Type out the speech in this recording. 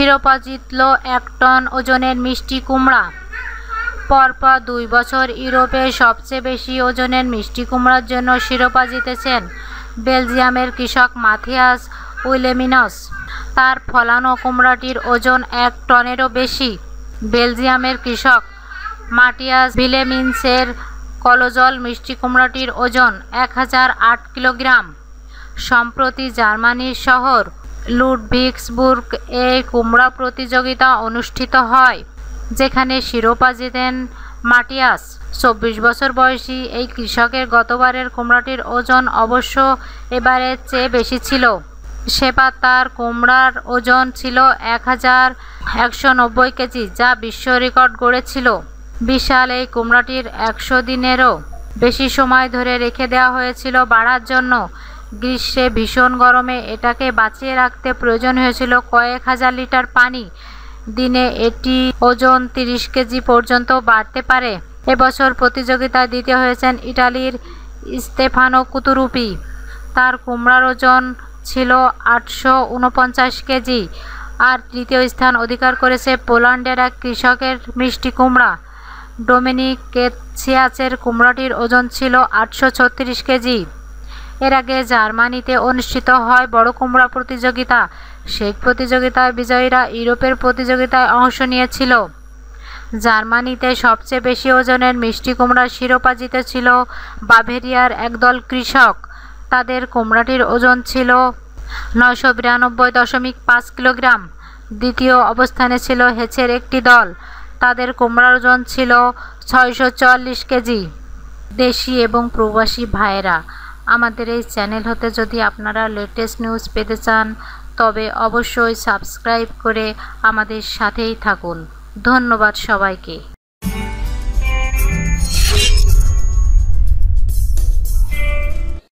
শিরোপা জিতল এক টন ওজনের মিষ্টি কুমড়া পরপর দুই বছর ইউরোপে সবচেয়ে বেশি ওজনের মিষ্টি কুমড়ার জন্য শিরোপা জিতেছেন বেলজিয়ামের কৃষক মাথিয়াস উইলেমিনস তার ফলানো কুমড়াটির ওজন এক টনেরও বেশি বেলজিয়ামের কৃষক মাটিয়াস ভিলেমিনসের কলজল মিষ্টি কুমড়াটির ওজন এক হাজার আট কিলোগ্রাম সম্প্রতি জার্মানির শহর লুডভিক্সবুর্গ এ কুমড়া প্রতিযোগিতা অনুষ্ঠিত হয় যেখানে শিরোপা জিতেন মাটিয়াস চব্বিশ বছর বয়সী এই কৃষকের গতবারের কুমড়াটির ওজন অবশ্য এবারের চেয়ে বেশি ছিল সেবার তার কুমড়ার ওজন ছিল এক হাজার একশো নব্বই কেজি যা বিশ্ব রেকর্ড গড়েছিল বিশাল এই কুমড়াটির একশো দিনেরও বেশি সময় ধরে রেখে দেওয়া হয়েছিল বাড়ার জন্য গ্রীষ্মে ভীষণ গরমে এটাকে বাঁচিয়ে রাখতে প্রয়োজন হয়েছিল কয়েক হাজার লিটার পানি দিনে এটি ওজন তিরিশ কেজি পর্যন্ত বাড়তে পারে এবছর প্রতিযোগিতায় দ্বিতীয় হয়েছেন ইটালির স্তেফানো কুতুরুপি তার কুমড়ার ওজন ছিল আটশো উনপঞ্চাশ কেজি আর তৃতীয় স্থান অধিকার করেছে পোল্যান্ডের এক কৃষকের মিষ্টি কুমড়া ডোমিনিক কেসিয়াসের কুমড়াটির ওজন ছিল আটশো কেজি এর আগে জার্মানিতে অনুষ্ঠিত হয় বড় কুমড়া প্রতিযোগিতা সেই প্রতিযোগিতায় বিজয়ীরা ইউরোপের প্রতিযোগিতায় অংশ নিয়েছিল জার্মানিতে সবচেয়ে বেশি ওজনের মিষ্টি কুমড়ার শিরোপা জিতেছিল বাভেরিয়ার একদল কৃষক তাদের কুমড়াটির ওজন ছিল নয়শো বিরানব্বই দশমিক পাঁচ কিলোগ্রাম দ্বিতীয় অবস্থানে ছিল হেচের একটি দল তাদের কুমড়ার ওজন ছিল ছয়শো কেজি দেশি এবং প্রবাসী ভাইয়েরা আমাদের এই চ্যানেল হতে যদি আপনারা লেটেস্ট নিউজ পেতে চান তবে অবশ্যই সাবস্ক্রাইব করে আমাদের সাথেই থাকুন ধন্যবাদ সবাইকে